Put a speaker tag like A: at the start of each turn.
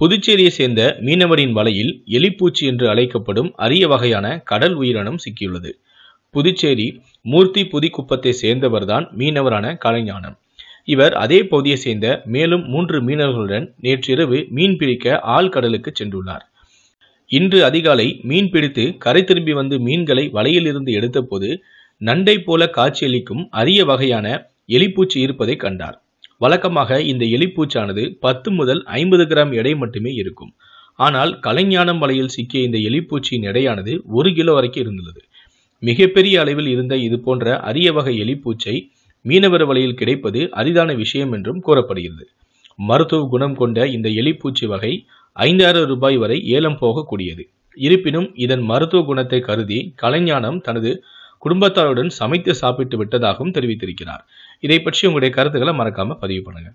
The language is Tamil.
A: புதுச்சேரியை சேர்ந்த மீனவரின் வலையில் எலிப்பூச்சி என்று அழைக்கப்படும் அரிய வகையான கடல் உயிரினம் சிக்கியுள்ளது புதுச்சேரி மூர்த்தி புதிக்குப்பத்தை சேர்ந்தவர்தான் மீனவரான கலைஞானம் இவர் அதே பகுதியை சேர்ந்த மேலும் மூன்று மீனவர்களுடன் நேற்றிரவு மீன் பிடிக்க ஆழ்கடலுக்கு சென்றுள்ளார் இன்று அதிகாலை மீன் பிடித்து கரை திரும்பி வந்து மீன்களை வலையிலிருந்து எடுத்தபோது நண்டை போல காட்சியளிக்கும் அரிய வகையான எலிப்பூச்சி இருப்பதை கண்டார் வழக்கமாக இந்த எலிப்பூச்சானது பத்து முதல் ஐம்பது கிராம் எடை மட்டுமே இருக்கும் ஆனால் கலைஞானம் வலையில் சிக்கிய இந்த எலிப்பூச்சியின் எடையானது ஒரு கிலோ வரைக்கும் இருந்துள்ளது மிகப்பெரிய அளவில் இருந்த இது போன்ற அரிய வகை எலிப்பூச்சை மீனவர் வலையில் கிடைப்பது அரிதான விஷயம் என்றும் கூறப்படுகிறது மருத்துவ குணம் கொண்ட இந்த எலிப்பூச்சி வகை ஐந்தாயிரம் ரூபாய் வரை ஏலம் போகக்கூடியது இருப்பினும் இதன் மருத்துவ குணத்தை கருதி கலைஞானம் தனது குடும்பத்தாருடன் சமைத்து சாப்பிட்டு விட்டதாகவும் தெரிவித்திருக்கிறார் இதை பற்றி உங்களுடைய கருத்துக்களை மறக்காம பதிவு பண்ணுங்க